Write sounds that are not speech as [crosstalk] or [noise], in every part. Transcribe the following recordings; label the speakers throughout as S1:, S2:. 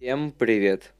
S1: Всем привет!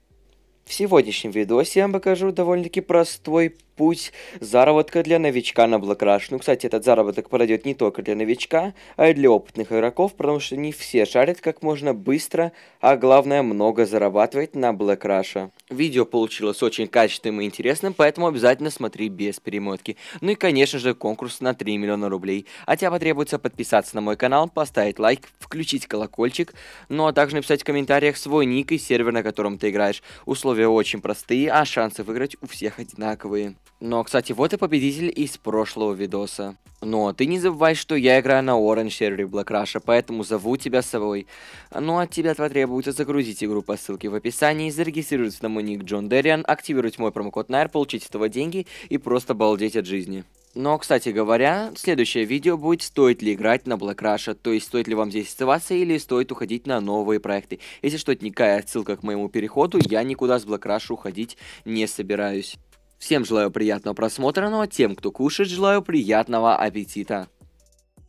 S1: В сегодняшнем видосе я вам покажу довольно-таки простой путь заработка для новичка на Blackrash. Ну, кстати, этот заработок пройдет не только для новичка, а и для опытных игроков, потому что не все шарят как можно быстро, а главное много зарабатывать на Blackrash. Видео получилось очень качественным и интересным, поэтому обязательно смотри без перемотки. Ну и, конечно же, конкурс на 3 миллиона рублей. А тебе потребуется подписаться на мой канал, поставить лайк, включить колокольчик, ну а также написать в комментариях свой ник и сервер, на котором ты играешь. Условия очень простые, а шансы выиграть у всех одинаковые. Но, кстати, вот и победитель из прошлого видоса. Но ты не забывай, что я играю на Orange сервере Black Russia, поэтому зову тебя с собой. Ну а от тебя потребуется загрузить игру по ссылке в описании, зарегистрироваться на мой ник Джон Дерриан, активировать мой промокод Найр, получить с этого деньги и просто балдеть от жизни. Но, кстати говоря, следующее видео будет «Стоит ли играть на Black Russia?», то есть стоит ли вам здесь оставаться или стоит уходить на новые проекты. Если что, это никакая отсылка к моему переходу, я никуда с Black Russia уходить не собираюсь. Всем желаю приятного просмотра, ну а тем, кто кушает, желаю приятного аппетита.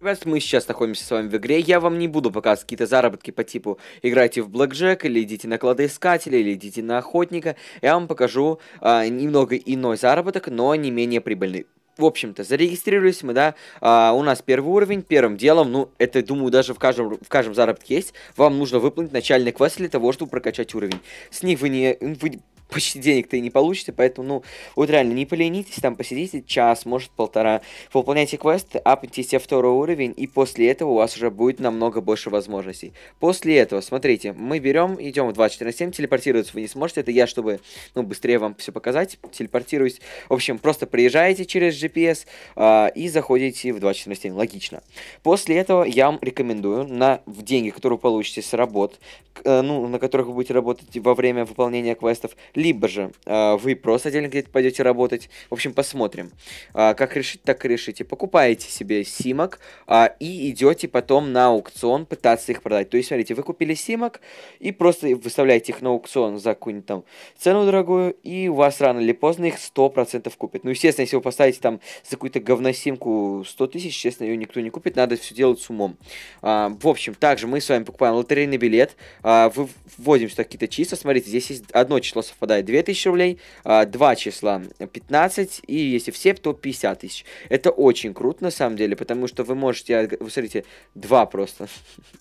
S1: Ребят, мы сейчас находимся с вами в игре, я вам не буду показывать какие-то заработки по типу играйте в блэкджек, или идите на кладоискателя, или идите на охотника. Я вам покажу а, немного иной заработок, но не менее прибыльный. В общем-то, зарегистрировались мы, да, а, у нас первый уровень, первым делом, ну, это, думаю, даже в каждом, в каждом заработке есть, вам нужно выполнить начальный квест для того, чтобы прокачать уровень. С них вы не, вы почти денег-то и не получите, поэтому, ну, вот реально, не поленитесь, там посидите час, может, полтора, выполняйте квесты, апните себе второй уровень, и после этого у вас уже будет намного больше возможностей. После этого, смотрите, мы берем, идем в 24 на 7, телепортироваться вы не сможете, это я, чтобы, ну, быстрее вам все показать, телепортируюсь. В общем, просто приезжаете через GPS э, а, и заходите в 24 7, логично. После этого я вам рекомендую на в деньги, которые вы получите с работ, э, ну, на которых вы будете работать во время выполнения квестов, либо же э, вы просто отдельно где-то пойдете работать. В общем, посмотрим. Э, как решить, так и решите. Покупаете себе симок э, и идете потом на аукцион пытаться их продать. То есть, смотрите, вы купили симок и просто выставляете их на аукцион за какую-нибудь там цену дорогую, и у вас рано или поздно их 100% купят. Ну, естественно, если вы поставите там за какую-то говносимку 100 тысяч, честно, ее никто не купит, надо все делать с умом. А, в общем, также мы с вами покупаем лотерейный билет, а, выводим сюда какие-то числа, смотрите, здесь есть одно число совпадает выпадает 2000 рублей, а, два числа 15, и если все, то 50 тысяч. Это очень круто, на самом деле, потому что вы можете, а, вы смотрите, два просто,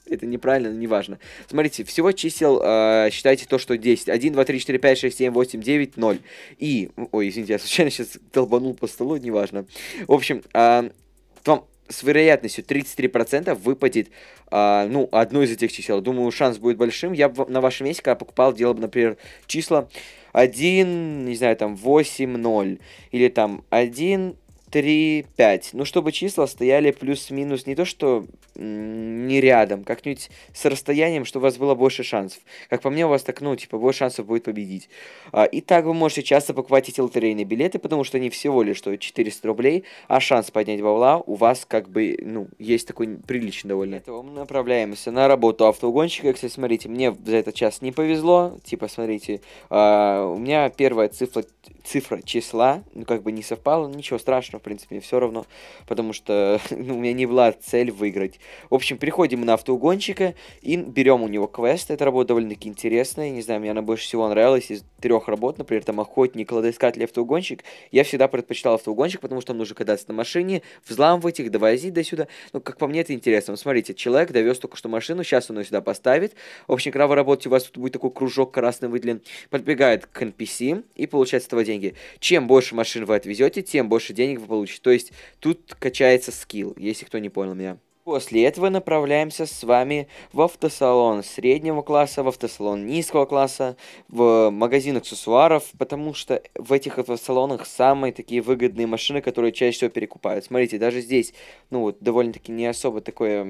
S1: [laughs] это неправильно, но неважно. Смотрите, всего чисел а, считайте то, что 10. 1, 2, 3, 4, 5, 6, 7, 8, 9, 0. И, ой, извините, я случайно сейчас долбанул по столу, неважно. В общем, вам с вероятностью 33% выпадет, э, ну, одно из этих чисел. Думаю, шанс будет большим. Я бы на вашем месте, когда покупал, делал бы, например, числа 1, не знаю, там 8, 0 или там 1, 3, 5. Ну, чтобы числа стояли плюс-минус не то, что не рядом, как-нибудь с расстоянием, чтобы у вас было больше шансов. Как по мне, у вас так, ну, типа, больше шансов будет победить. А, и так вы можете часто покупать эти лотерейные билеты, потому что они всего лишь стоят 400 рублей, а шанс поднять бабла у вас, как бы, ну, есть такой приличный довольно. Этого мы направляемся на работу автоугонщика. Кстати, смотрите, мне за этот час не повезло. Типа, смотрите, а, у меня первая цифра, цифра числа, ну, как бы не совпала, ничего страшного, в принципе, все равно, потому что [laughs] ну, у меня не была цель выиграть. В общем, переходим на автоугонщика и берем у него квест. Эта работа довольно-таки интересная. Не знаю, мне она больше всего нравилась из трех работ. Например, там охотник, кладоискатель, автоугонщик. Я всегда предпочитал автоугонщик, потому что там нужно кататься на машине, взламывать их, довозить до сюда. Ну, как по мне, это интересно. Смотрите, человек довез только что машину, сейчас он ее сюда поставит. В общем, когда вы работаете, у вас тут будет такой кружок красный выделен. Подбегает к NPC и получает с этого деньги. Чем больше машин вы отвезете, тем больше денег вы получите. То есть тут качается скилл, если кто не понял меня. После этого направляемся с вами в автосалон среднего класса, в автосалон низкого класса, в магазин аксессуаров, потому что в этих автосалонах самые такие выгодные машины, которые чаще всего перекупают. Смотрите, даже здесь, ну вот, довольно-таки не особо такое,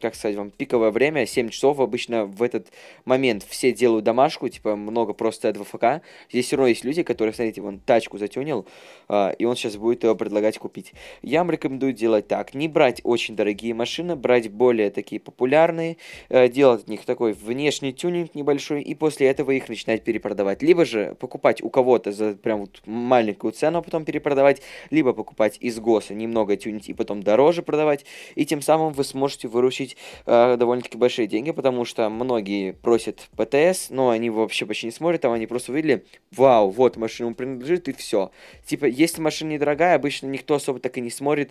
S1: как сказать вам, пиковое время, 7 часов, обычно в этот момент все делают домашку, типа много просто от ВФК. Здесь все равно есть люди, которые, смотрите, вон тачку затюнил, а, и он сейчас будет ее предлагать купить. Я вам рекомендую делать так, не брать очень дорогие дорогие машины, брать более такие популярные, э, делать в них такой внешний тюнинг небольшой, и после этого их начинать перепродавать. Либо же покупать у кого-то за прям вот маленькую цену, а потом перепродавать, либо покупать из ГОСа, немного тюнить и потом дороже продавать, и тем самым вы сможете выручить э, довольно-таки большие деньги, потому что многие просят ПТС, но они вообще почти не смотрят, там они просто увидели, вау, вот машина ему принадлежит, и все. Типа, если машина недорогая, обычно никто особо так и не смотрит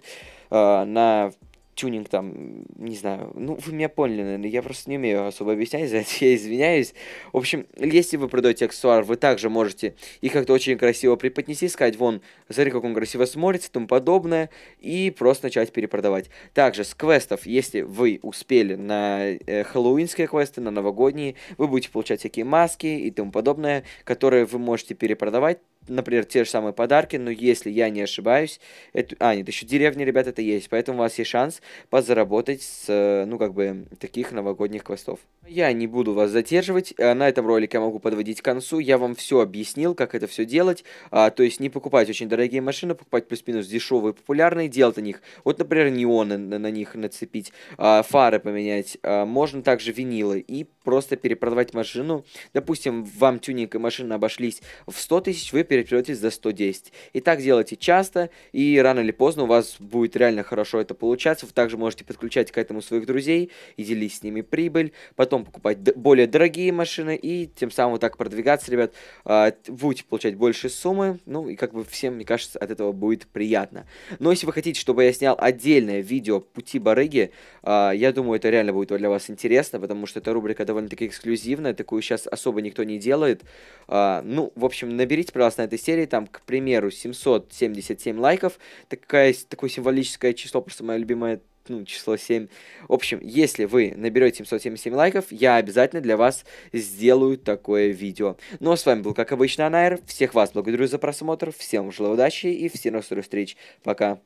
S1: э, на тюнинг там, не знаю, ну, вы меня поняли, наверное, я просто не умею особо объяснять, [laughs] за это я извиняюсь. В общем, если вы продаете аксессуар, вы также можете их как-то очень красиво преподнести, сказать, вон, смотри, как он красиво смотрится, и тому подобное, и просто начать перепродавать. Также с квестов, если вы успели на э, хэллоуинские квесты, на новогодние, вы будете получать всякие маски и тому подобное, которые вы можете перепродавать, например, те же самые подарки, но если я не ошибаюсь, это, а, нет, еще деревни, ребят, это есть, поэтому у вас есть шанс позаработать с, э, ну, как бы, таких новогодних квестов. Я не буду вас задерживать, э, на этом ролике я могу подводить к концу, я вам все объяснил, как это все делать, а, то есть не покупать очень дорогие машины, покупать плюс-минус дешевые, популярные, делать на них, вот, например, неоны на, на них нацепить, а, фары поменять, а, можно также винилы и просто перепродавать машину, допустим, вам тюнинг и машина обошлись в 100 тысяч, вы теперь превратились за 110. И так делайте часто, и рано или поздно у вас будет реально хорошо это получаться. Вы также можете подключать к этому своих друзей и делить с ними прибыль, потом покупать более дорогие машины и тем самым вот так продвигаться, ребят. А, будете получать больше суммы, ну и как бы всем, мне кажется, от этого будет приятно. Но если вы хотите, чтобы я снял отдельное видео «Пути барыги», а, я думаю, это реально будет для вас интересно, потому что эта рубрика довольно-таки эксклюзивная, такую сейчас особо никто не делает. А, ну, в общем, наберите, пожалуйста, на этой серии, там, к примеру, 777 лайков, такая, такое символическое число, просто мое любимое ну, число 7. В общем, если вы наберете 777 лайков, я обязательно для вас сделаю такое видео. Ну а с вами был, как обычно, Анайр. Всех вас благодарю за просмотр, всем желаю удачи и всем до скорых встреч. Пока.